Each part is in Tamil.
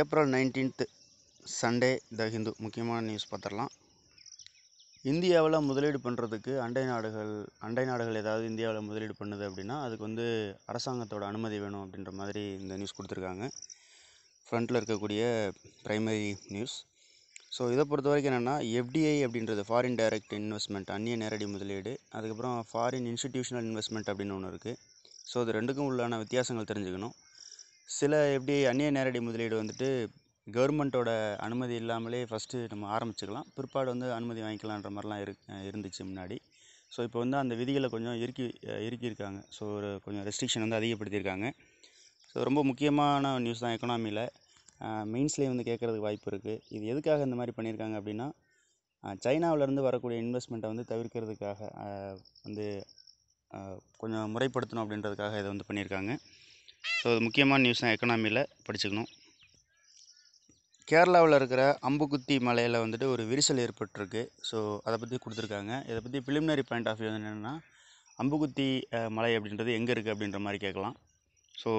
April nineteenth Sunday the Hindu முக்கியமான நியூஸ் பார்த்துடலாம் இந்தியாவில் முதலீடு பண்ணுறதுக்கு அண்டை நாடுகள் அண்டை நாடுகள் ஏதாவது இந்தியாவில் முதலீடு பண்ணுது அப்படின்னா அதுக்கு வந்து அரசாங்கத்தோட அனுமதி வேணும் அப்படின்ற மாதிரி இந்த நியூஸ் கொடுத்துருக்காங்க ஃப்ரண்ட்டில் இருக்கக்கூடிய ப்ரைமரி நியூஸ் ஸோ இதை பொறுத்த வரைக்கும் என்னென்னா எஃப்டிஐ அப்படின்றது ஃபாரின் டைரக்ட் இன்வெஸ்ட்மெண்ட் அந்நிய நேரடி முதலீடு அதுக்கப்புறம் ஃபாரின் இன்ஸ்டிடியூஷனல் இன்வெஸ்ட்மெண்ட் அப்படின்னு ஒன்று இருக்குது ஸோ அது ரெண்டுக்கும் உள்ளான வித்தியாசங்கள் தெரிஞ்சுக்கணும் சில எப்படி அந்நிய நேரடி முதலீடு வந்துட்டு கவர்மெண்ட்டோட அனுமதி இல்லாமலே ஃபஸ்ட்டு நம்ம ஆரம்பிச்சிக்கலாம் பிற்பாடு வந்து அனுமதி வாங்கிக்கலான்ற மாதிரிலாம் இருக் இருந்துச்சு முன்னாடி ஸோ இப்போ வந்து அந்த விதிகளை கொஞ்சம் இறுக்கி இறுக்கியிருக்காங்க ஸோ ஒரு கொஞ்சம் ரெஸ்ட்ரிக்ஷன் வந்து அதிகப்படுத்தியிருக்காங்க ஸோ ரொம்ப முக்கியமான நியூஸ் தான் எக்கனாமியில் மெயின்ஸ்லேயே வந்து கேட்குறதுக்கு வாய்ப்பு இருக்குது இது எதுக்காக இந்த மாதிரி பண்ணியிருக்காங்க அப்படின்னா சைனாவிலேருந்து வரக்கூடிய இன்வெஸ்ட்மெண்ட்டை வந்து தவிர்க்கிறதுக்காக வந்து கொஞ்சம் முறைப்படுத்தணும் அப்படின்றதுக்காக இதை வந்து பண்ணியிருக்காங்க ஸோ முக்கியமான நியூஸ் தான் எக்கனாமியில் படிச்சுக்கணும் கேரளாவில் இருக்கிற அம்புக்குத்தி மலையில் வந்துட்டு ஒரு விரிசல் ஏற்பட்டிருக்கு ஸோ அதை பற்றி கொடுத்துருக்காங்க இதை பற்றி பிலிமினரி பாயிண்ட் ஆஃப் வியூ என்னென்னா அம்புக்குத்தி மலை அப்படின்றது எங்கே இருக்குது அப்படின்ற மாதிரி கேட்கலாம் ஸோ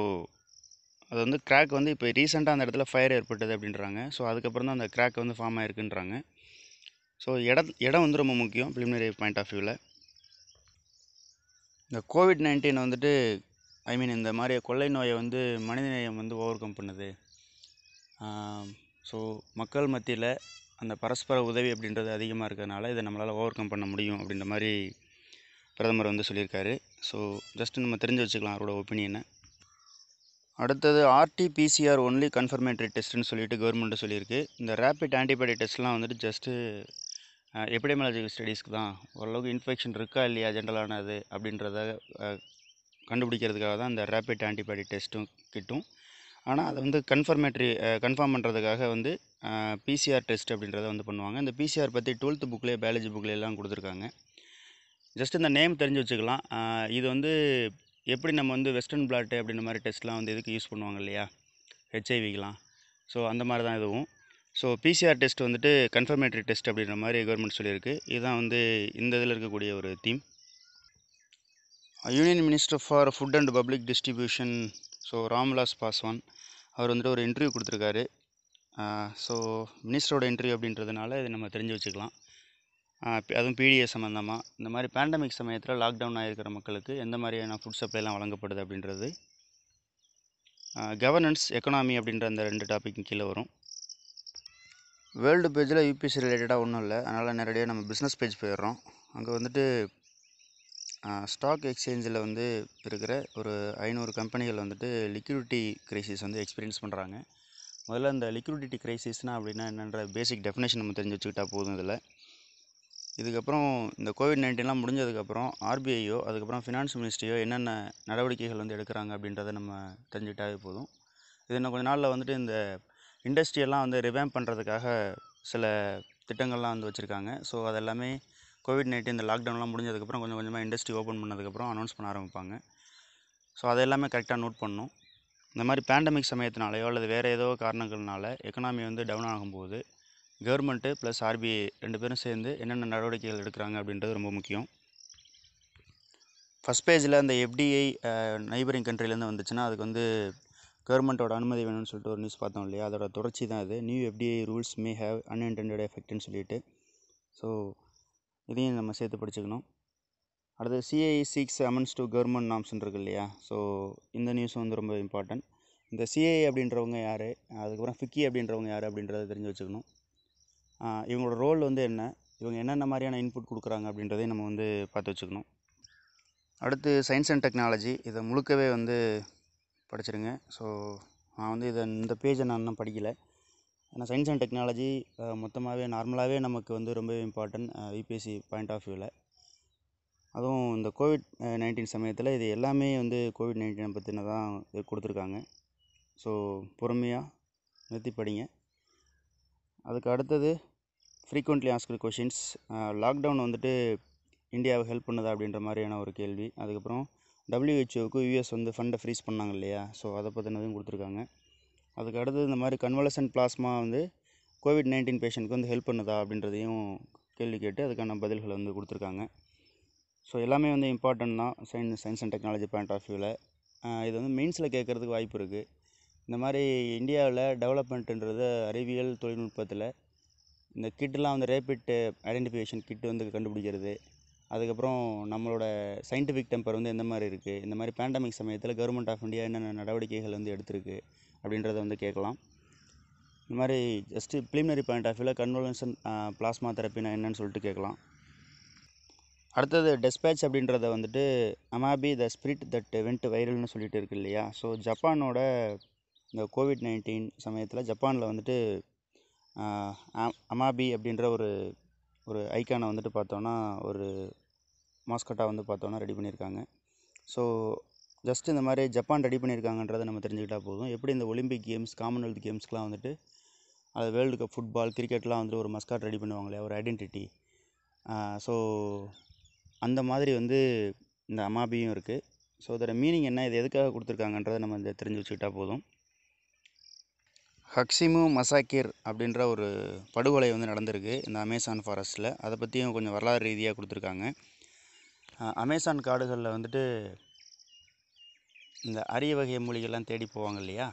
அது வந்து கிராக் வந்து இப்போ ரீசெண்டாக அந்த இடத்துல ஃபயர் ஏற்பட்டது அப்படின்றாங்க ஸோ அதுக்கப்புறம் தான் அந்த கிராக் வந்து ஃபார்ம் ஆகிருக்குன்றாங்க ஸோ இட இடம் வந்து ரொம்ப முக்கியம் பிலிமினரி பாயிண்ட் ஆஃப் வியூவில் இந்த கோவிட் நைன்டீன் வந்துட்டு ஐ மீன் இந்த மாதிரி கொள்ளை நோயை வந்து மனிதநேயம் வந்து ஓவர் கம் பண்ணுது ஸோ மக்கள் மத்தியில் அந்த பரஸ்பர உதவி அப்படின்றது அதிகமாக இருக்கிறதுனால இதை நம்மளால் ஓவர் கம் பண்ண முடியும் அப்படின்ற மாதிரி பிரதமர் வந்து சொல்லியிருக்காரு ஸோ ஜஸ்ட் நம்ம தெரிஞ்சு வச்சுக்கலாம் அவரோட ஒப்பீனியனை அடுத்தது ஆர்டிபிசிஆர் ஒன்லி கன்ஃபர்மேட்டரி டெஸ்ட்டுன்னு சொல்லிட்டு கவர்மெண்ட்டு சொல்லியிருக்கு இந்த ரேப்பிட் ஆன்டிபாடி டெஸ்ட்லாம் வந்துட்டு ஜஸ்ட்டு எபிடமியாலஜிக்கல் ஸ்டடீஸ்க்கு தான் ஓரளவுக்கு இன்ஃபெக்ஷன் இருக்கா இல்லையா ஜென்ரலானது அப்படின்றத கண்டுபிடிக்கிறதுக்காக தான் இந்த ரேப்பிட் ஆன்டிபாடி டெஸ்ட்டும் கிட்டும் ஆனால் அதை வந்து கன்ஃபர்மேட்ரி கன்ஃபார்ம் பண்ணுறதுக்காக வந்து பிசிஆர் டெஸ்ட் அப்படின்றத வந்து பண்ணுவாங்க இந்த பிசிஆர் பற்றி டுவெல்த்து புக்லேயே பயாலஜி புக்லேயெல்லாம் கொடுத்துருக்காங்க ஜஸ்ட் இந்த நேம் தெரிஞ்சு வச்சுக்கலாம் இது வந்து எப்படி நம்ம வந்து வெஸ்டர்ன் பிளாட்டு அப்படின்ற மாதிரி டெஸ்ட்லாம் வந்து எதுக்கு யூஸ் பண்ணுவாங்க இல்லையா ஹெச்ஐவிக்கெலாம் ஸோ அந்த மாதிரி தான் இதுவும் ஸோ பிசிஆர் டெஸ்ட் வந்துட்டு கன்ஃபர்மேட்ரி டெஸ்ட் அப்படின்ற மாதிரி கவர்மெண்ட் சொல்லியிருக்கு இதுதான் வந்து இந்த இதில் இருக்கக்கூடிய ஒரு theme union minister for food and public distribution so Ram Vilas Paswan அவர் வந்துட்டு ஒரு இன்டர்வியூ கொடுத்துருக்காரு ஸோ மினிஸ்டரோட இன்டர்வியூ அப்படின்றதுனால இதை நம்ம தெரிஞ்சு வச்சுக்கலாம் அதுவும் பிடிஏ சம்மந்தமாக இந்த மாதிரி பேண்டமிக் சமயத்தில் லாக்டவுன் ஆகிருக்கிற மக்களுக்கு எந்த மாதிரியான ஃபுட் சப்ளைலாம் வழங்கப்படுது அப்படின்றது கவர்னன்ஸ் எக்கனாமி அப்படின்ற அந்த ரெண்டு டாப்பிக்கும் கீழே வரும் வேர்ல்டு பேஜில் யூபிஎஸ்சி ரிலேட்டடாக ஒன்றும் இல்லை அதனால் நேரடியாக நம்ம பிஸ்னஸ் பேஜ் போயிடுறோம் அங்கே வந்துட்டு ஸ்டாக் எக்ஸ்சேஞ்சில் வந்து இருக்கிற ஒரு ஐநூறு கம்பெனிகள் வந்துட்டு லிக்யூரிட்டி க்ரைசிஸ் வந்து எக்ஸ்பீரியன்ஸ் பண்ணுறாங்க முதல்ல அந்த லிக்யூரிட்டி க்ரைசிஸ்னால் அப்படின்னா என்னென்ற பேசிக் டெஃபினேஷன் நம்ம தெரிஞ்சு வச்சுக்கிட்டா போதும் இதில் இதுக்கப்புறம் இந்த கோவிட் நைன்டீன்லாம் முடிஞ்சதுக்கப்புறம் ஆர்பிஐயோ அதுக்கப்புறம் ஃபினான்ஸ் மினிஸ்ட்ரியோ என்னென்ன நடவடிக்கைகள் வந்து எடுக்கிறாங்க அப்படின்றத நம்ம தெரிஞ்சுக்கிட்டாவே போதும் இது இன்னும் கொஞ்ச நாளில் வந்துட்டு இந்த இண்டஸ்ட்ரியெல்லாம் வந்து ரிவேம் பண்ணுறதுக்காக சில திட்டங்கள்லாம் வந்து வச்சுருக்காங்க ஸோ அதெல்லாமே கோவிட் நைன்டீன் இந்த லாக்டவுன்லாம் முடிஞ்சதுக்கப்புறம் கொஞ்சம் கொஞ்சமாக இண்டஸ்ட்ரி ஓப்பன் பண்ணதுக்கப்புறம் அனௌன்ஸ் பண்ண ஆரம்பிப்பாங்க ஸோ அதெல்லாமே எல்லாமே கரெக்டாக நோட் பண்ணணும் இந்த மாதிரி பேண்டமிக் சமயத்தினாலேயோ அல்லது வேறு ஏதோ காரணங்கள்னால எக்கனாமி வந்து டவுன் ஆகும்போது கவர்மெண்ட்டு ப்ளஸ் ஆர்பிஐ ரெண்டு பேரும் சேர்ந்து என்னென்ன நடவடிக்கைகள் எடுக்கிறாங்க அப்படின்றது ரொம்ப முக்கியம் ஃபஸ்ட் பேஜில் அந்த எஃப்டிஐ நைபரிங் கண்ட்ரிலேருந்து வந்துச்சுன்னா அதுக்கு வந்து கவர்மெண்ட்டோட அனுமதி வேணும்னு சொல்லிட்டு ஒரு நியூஸ் பார்த்தோம் இல்லையா அதோட தொடர்ச்சி தான் அது new FDI rules may have unintended எஃபெக்ட்னு சொல்லிட்டு ஸோ இதையும் நம்ம சேர்த்து படிச்சுக்கணும் அடுத்து CI six amends to government நாம்ஸ்ன்னு இருக்கு இல்லையா ஸோ இந்த நியூஸ் வந்து ரொம்ப இம்பார்ட்டன்ட் இந்த சிஐ e அப்படின்றவங்க யார் அதுக்கப்புறம் ஃபிக்கி அப்படின்றவங்க யார் அப்படின்றத தெரிஞ்சு வச்சுக்கணும் இவங்களோட ரோல் வந்து என்ன இவங்க என்னென்ன மாதிரியான இன்புட் கொடுக்குறாங்க அப்படின்றதையும் நம்ம வந்து பார்த்து வச்சுக்கணும் அடுத்து சயின்ஸ் அண்ட் டெக்னாலஜி இதை முழுக்கவே வந்து படிச்சிருங்க ஸோ நான் வந்து இதை இந்த பேஜை நான் இன்னும் படிக்கலை ஏன்னா சயின்ஸ் அண்ட் டெக்னாலஜி மொத்தமாகவே நார்மலாகவே நமக்கு வந்து ரொம்பவே இம்பார்ட்டண்ட் விபிஎஸ்சி பாயிண்ட் ஆஃப் வியூவில் அதுவும் இந்த கோவிட் நைன்டீன் சமயத்தில் இது எல்லாமே வந்து கோவிட் நைன்டீனை தான் கொடுத்துருக்காங்க ஸோ பொறுமையாக நிறுத்தி படிங்க அதுக்கு அடுத்தது ஃப்ரீக்வெண்ட்லி ஆஸ்கிற கொஷின்ஸ் லாக்டவுன் வந்துட்டு இந்தியாவை ஹெல்ப் பண்ணுதா அப்படின்ற மாதிரியான ஒரு கேள்வி அதுக்கப்புறம் டபிள்யூஹெச்ஓக்கு யூஎஸ் வந்து ஃபண்டை ஃப்ரீஸ் பண்ணாங்க இல்லையா ஸோ அதை பற்றினதும் கொடுத்துருக்காங்க அதுக்கு அடுத்தது இந்த மாதிரி கன்வலசன் பிளாஸ்மா வந்து கோவிட் நைன்டீன் பேஷண்ட்க்கு வந்து ஹெல்ப் பண்ணுதா அப்படின்றதையும் கேள்வி கேட்டு அதுக்கான பதில்களை வந்து கொடுத்துருக்காங்க ஸோ எல்லாமே வந்து இம்பார்ட்டன்ட் தான் science science and technology point of வியூவில் இது வந்து மெயின்ஸில் கேட்குறதுக்கு வாய்ப்பு இருக்குது இந்த மாதிரி இந்தியாவில் டெவலப்மெண்ட்டுன்றது அறிவியல் தொழில்நுட்பத்தில் இந்த கிட்டெலாம் வந்து ரேபிட் ஐடென்டிஃபிகேஷன் கிட்டு வந்து கண்டுபிடிக்கிறது அதுக்கப்புறம் நம்மளோட சயின்டிஃபிக் டெம்பர் வந்து எந்த மாதிரி இருக்குது இந்த மாதிரி பேண்டமிக் சமயத்தில் கவர்மெண்ட் ஆஃப் இந்தியா என்னென்ன நடவடிக்கைகள் வந்து எடுத்திருக்கு அப்படின்றத வந்து கேட்கலாம் இந்த மாதிரி ஜஸ்ட்டு ப்ளிமினரி பாயிண்ட் ஆஃப் வியூவில் கன்வல்சன் பிளாஸ்மா தெரப்பினா என்னென்னு சொல்லிட்டு கேட்கலாம் அடுத்தது டெஸ்பேச் அப்படின்றத வந்துட்டு அமாபி த ஸ்பிரிட் தட் வெண்ட் வைரல்னு சொல்லிட்டு இருக்கு இல்லையா ஸோ ஜப்பானோட இந்த கோவிட் நைன்டீன் சமயத்தில் ஜப்பானில் வந்துட்டு அமாபி அப்படின்ற ஒரு ஒரு ஐக்கானை வந்துட்டு பார்த்தோன்னா ஒரு மாஸ்கட்டாக வந்து பார்த்தோன்னா ரெடி பண்ணியிருக்காங்க ஸோ ஜஸ்ட் இந்த மாதிரி ஜப்பான் ரெடி பண்ணியிருக்காங்கன்றத நம்ம தெரிஞ்சுக்கிட்டால் போதும் எப்படி இந்த ஒலிம்பிக் கேம்ஸ் காமன்வெல்த் கேம்ஸ்க்கெலாம் வந்துட்டு அது வேர்ல்டு கப் ஃபுட்பால் கிரிக்கெட்லாம் வந்துட்டு ஒரு மஸ்காட் ரெடி பண்ணுவாங்களே ஒரு ஐடென்டிட்டி ஸோ அந்த மாதிரி வந்து இந்த அமாபியும் இருக்குது ஸோ அதோடய மீனிங் என்ன இது எதுக்காக கொடுத்துருக்காங்கன்றதை நம்ம இந்த தெரிஞ்சு வச்சுக்கிட்டா போதும் ஹக்ஸிமு மசாக்கிர் அப்படின்ற ஒரு படுகொலை வந்து நடந்திருக்கு இந்த அமேசான் ஃபாரஸ்ட்டில் அதை பற்றியும் கொஞ்சம் வரலாறு ரீதியாக கொடுத்துருக்காங்க அமேசான் காடுகளில் வந்துட்டு இந்த அரிய வகை மூலிகைலாம் தேடி போவாங்க இல்லையா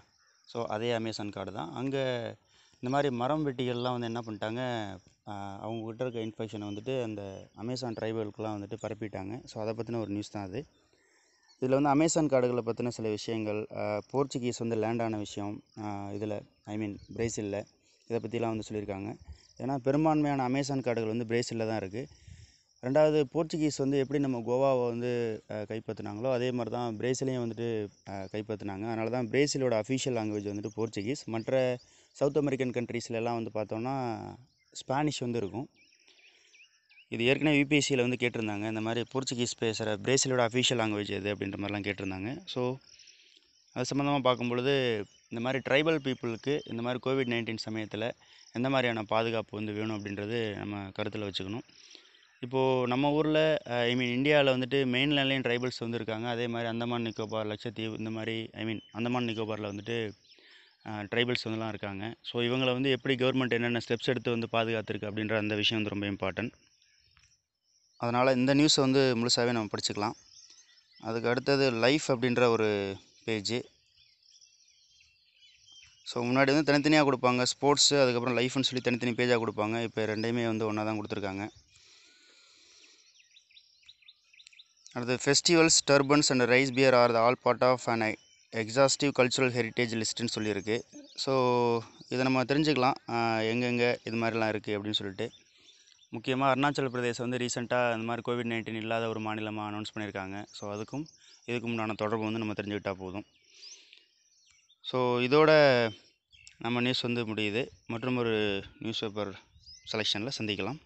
ஸோ அதே அமேசான் காடு தான் அங்கே இந்த மாதிரி மரம் வெட்டிகள்லாம் வந்து என்ன பண்ணிட்டாங்க அவங்கக்கிட்ட இருக்க இன்ஃபெக்ஷனை வந்துட்டு அந்த அமேசான் ட்ரைபல்கெலாம் வந்துட்டு பரப்பிட்டாங்க ஸோ அதை பற்றின ஒரு நியூஸ் தான் அது இதில் வந்து அமேசான் காடுகளை பற்றின சில விஷயங்கள் போர்ச்சுகீஸ் வந்து லேண்டான விஷயம் இதில் ஐ மீன் பிரேசிலில் இதை பற்றிலாம் வந்து சொல்லியிருக்காங்க ஏன்னா பெரும்பான்மையான அமேசான் காடுகள் வந்து பிரேசிலில் தான் இருக்குது ரெண்டாவது போர்ச்சுகீஸ் வந்து எப்படி நம்ம கோவாவை வந்து கைப்பற்றினாங்களோ அதே மாதிரி தான் பிரேசிலையும் வந்துட்டு கைப்பற்றினாங்க அதனால தான் பிரேசிலோட அஃபிஷியல் லாங்குவேஜ் வந்துட்டு போர்ச்சுகீஸ் மற்ற சவுத் அமெரிக்கன் கண்ட்ரீஸ்லலாம் வந்து பார்த்தோம்னா ஸ்பானிஷ் வந்து இருக்கும் இது ஏற்கனவே யூபிஎஸ்சியில் வந்து கேட்டிருந்தாங்க இந்த மாதிரி போர்ச்சுகீஸ் பேசுகிற பிரேசிலோட அஃபீஷியல் லாங்குவேஜ் எது அப்படின்ற மாதிரிலாம் கேட்டிருந்தாங்க ஸோ அது சம்மந்தமாக பார்க்கும்பொழுது இந்த மாதிரி ட்ரைபல் பீப்புளுக்கு இந்த மாதிரி கோவிட் நைன்டீன் சமயத்தில் எந்த மாதிரியான பாதுகாப்பு வந்து வேணும் அப்படின்றது நம்ம கருத்தில் வச்சுக்கணும் இப்போது நம்ம ஊரில் ஐ மீன் இந்தியாவில் வந்துட்டு மெயின்லேண்ட்லேயும் ட்ரைபல்ஸ் வந்து இருக்காங்க அதே மாதிரி அந்தமான் நிக்கோபார் லட்சத்தீவு இந்த மாதிரி ஐ மீன் அந்தமான் நிக்கோபாரில் வந்துட்டு ட்ரைபல்ஸ் வந்துலாம் இருக்காங்க ஸோ இவங்களை வந்து எப்படி கவர்மெண்ட் என்னென்ன ஸ்டெப்ஸ் எடுத்து வந்து பாதுகாத்துருக்கு அப்படின்ற அந்த விஷயம் வந்து ரொம்ப இம்பார்ட்டன்ட் அதனால் இந்த நியூஸை வந்து முழுசாகவே நம்ம படிச்சுக்கலாம் அதுக்கு அடுத்தது லைஃப் அப்படின்ற ஒரு பேஜ் ஸோ முன்னாடி வந்து தனித்தனியாக கொடுப்பாங்க ஸ்போர்ட்ஸு அதுக்கப்புறம் லைஃப்னு சொல்லி தனித்தனி பேஜாக கொடுப்பாங்க இப்போ ரெண்டையுமே வந்து ஒன்றா தான் கொடுத்துருக்காங்க அடுத்தது festivals turbans and rice beer are the all part of an exhaustive cultural heritage லிஸ்ட்டுன்னு சொல்லியிருக்கு ஸோ இதை நம்ம தெரிஞ்சுக்கலாம் எங்கெங்கே இது மாதிரிலாம் இருக்குது அப்படின்னு சொல்லிட்டு முக்கியமாக அருணாச்சல பிரதேசம் வந்து ரீசெண்டாக இந்த மாதிரி கோவிட் நைன்டீன் இல்லாத ஒரு மாநிலமாக அனௌன்ஸ் பண்ணியிருக்காங்க ஸோ அதுக்கும் இதுக்கு உண்டான தொடர்பு வந்து நம்ம தெரிஞ்சுக்கிட்டால் போதும் ஸோ இதோட நம்ம நியூஸ் வந்து முடியுது மற்றும் ஒரு நியூஸ் பேப்பர் செலெக்ஷனில் சந்திக்கலாம்